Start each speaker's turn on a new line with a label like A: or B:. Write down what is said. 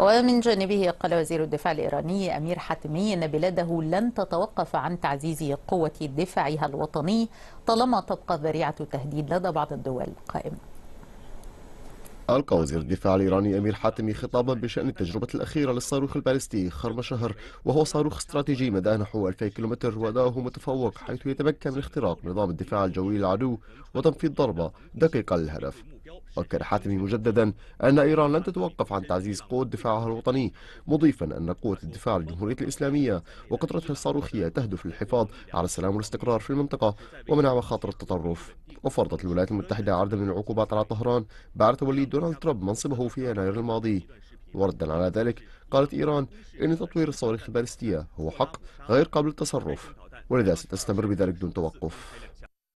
A: ومن جانبه قال وزير الدفاع الإيراني أمير حاتمي أن بلاده لن تتوقف عن تعزيز قوة دفاعها الوطني طالما تبقى ذريعة التهديد
B: لدى بعض الدول قائمة
C: ألقى وزير الدفاع الإيراني أمير حاتمي خطابا بشأن التجربة الأخيرة للصاروخ البالستي خرم شهر وهو صاروخ استراتيجي مداه نحو 2000 كيلومتر وأداؤه متفوق حيث يتمكن من اختراق نظام الدفاع الجوي للعدو وتنفيذ ضربة دقيقة للهدف وأكد حاتمي مجددا أن إيران لن تتوقف عن تعزيز قوة دفاعها الوطني مضيفا أن قوة الدفاع للجمهورية الإسلامية وقدرتها الصاروخية تهدف للحفاظ على السلام والاستقرار في المنطقة ومنع مخاطر التطرف وفرضت الولايات المتحدة عددا من العقوبات على طهران بعد تولي دونالد ترامب منصبه في يناير الماضي وردا على ذلك قالت إيران إن تطوير الصواريخ البالستية هو حق غير قابل للتصرف
D: ولذا ستستمر بذلك دون توقف